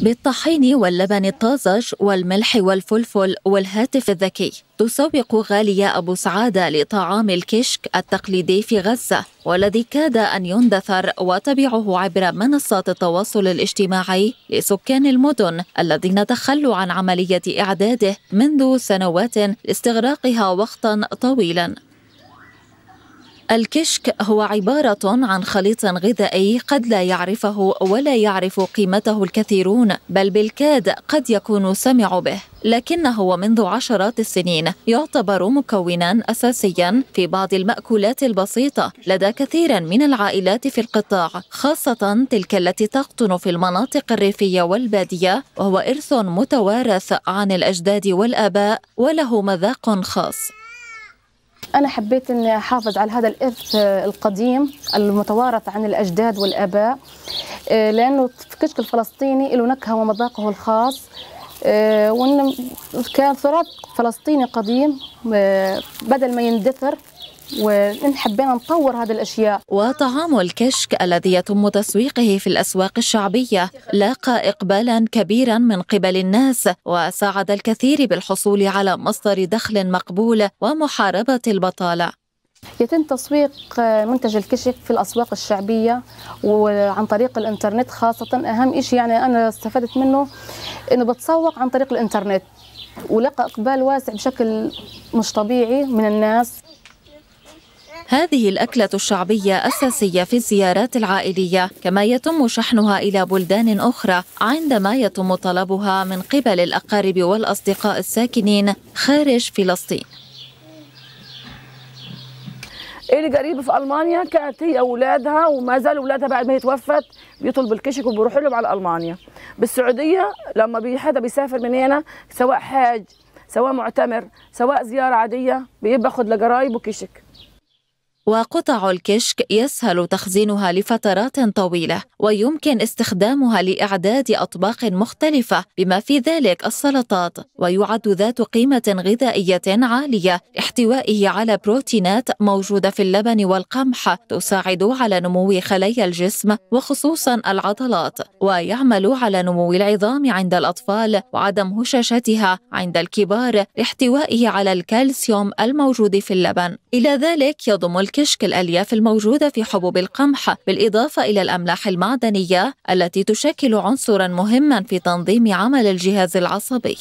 بالطحين واللبن الطازج والملح والفلفل والهاتف الذكي تسوق غالية أبو سعادة لطعام الكشك التقليدي في غزة والذي كاد أن يندثر وتبيعه عبر منصات التواصل الاجتماعي لسكان المدن الذين تخلوا عن عملية إعداده منذ سنوات لاستغراقها وقتا طويلا الكشك هو عبارة عن خليط غذائي قد لا يعرفه ولا يعرف قيمته الكثيرون بل بالكاد قد يكون سمعوا به لكنه منذ عشرات السنين يعتبر مكونا اساسيا في بعض الماكولات البسيطه لدى كثير من العائلات في القطاع خاصه تلك التي تقطن في المناطق الريفيه والباديه وهو ارث متوارث عن الاجداد والاباء وله مذاق خاص أنا حبيت أن أحافظ على هذا الإرث القديم المتوارث عن الأجداد والآباء آه، لأنه الكشك الفلسطيني له نكهة ومذاقه الخاص آه، وإن كان تراث فلسطيني قديم آه، بدل ما يندثر وحبينا نطور هذه الأشياء وطعام الكشك الذي يتم تسويقه في الأسواق الشعبية لاقى إقبالا كبيرا من قبل الناس وساعد الكثير بالحصول على مصدر دخل مقبول ومحاربة البطالة يتم تسويق منتج الكشك في الأسواق الشعبية وعن طريق الإنترنت خاصة أهم شيء يعني أنا استفدت منه أنه بتسوق عن طريق الإنترنت ولقى إقبال واسع بشكل مش طبيعي من الناس هذه الأكلة الشعبية أساسية في الزيارات العائلية كما يتم شحنها إلى بلدان أخرى عندما يتم طلبها من قبل الأقارب والأصدقاء الساكنين خارج فلسطين ايه الجريبه في المانيا كانت هي اولادها وما زالوا اولادها بعد ما يتوفت بيطلب بيطلبوا الكشك وبيروحوا لهم على المانيا بالسعوديه لما حدا بيسافر من هنا سواء حاج سواء معتمر سواء زياره عاديه بياخد لقرايبه كشك وقطع الكشك يسهل تخزينها لفترات طويلة ويمكن استخدامها لإعداد أطباق مختلفة بما في ذلك السلطات ويعد ذات قيمة غذائية عالية لاحتوائه على بروتينات موجودة في اللبن والقمح تساعد على نمو خلايا الجسم وخصوصا العضلات ويعمل على نمو العظام عند الأطفال وعدم هشاشتها عند الكبار لاحتوائه على الكالسيوم الموجود في اللبن إلى ذلك يضم الكشك كشك الألياف الموجودة في حبوب القمح بالإضافة إلى الأملاح المعدنية التي تشكل عنصرا مهما في تنظيم عمل الجهاز العصبي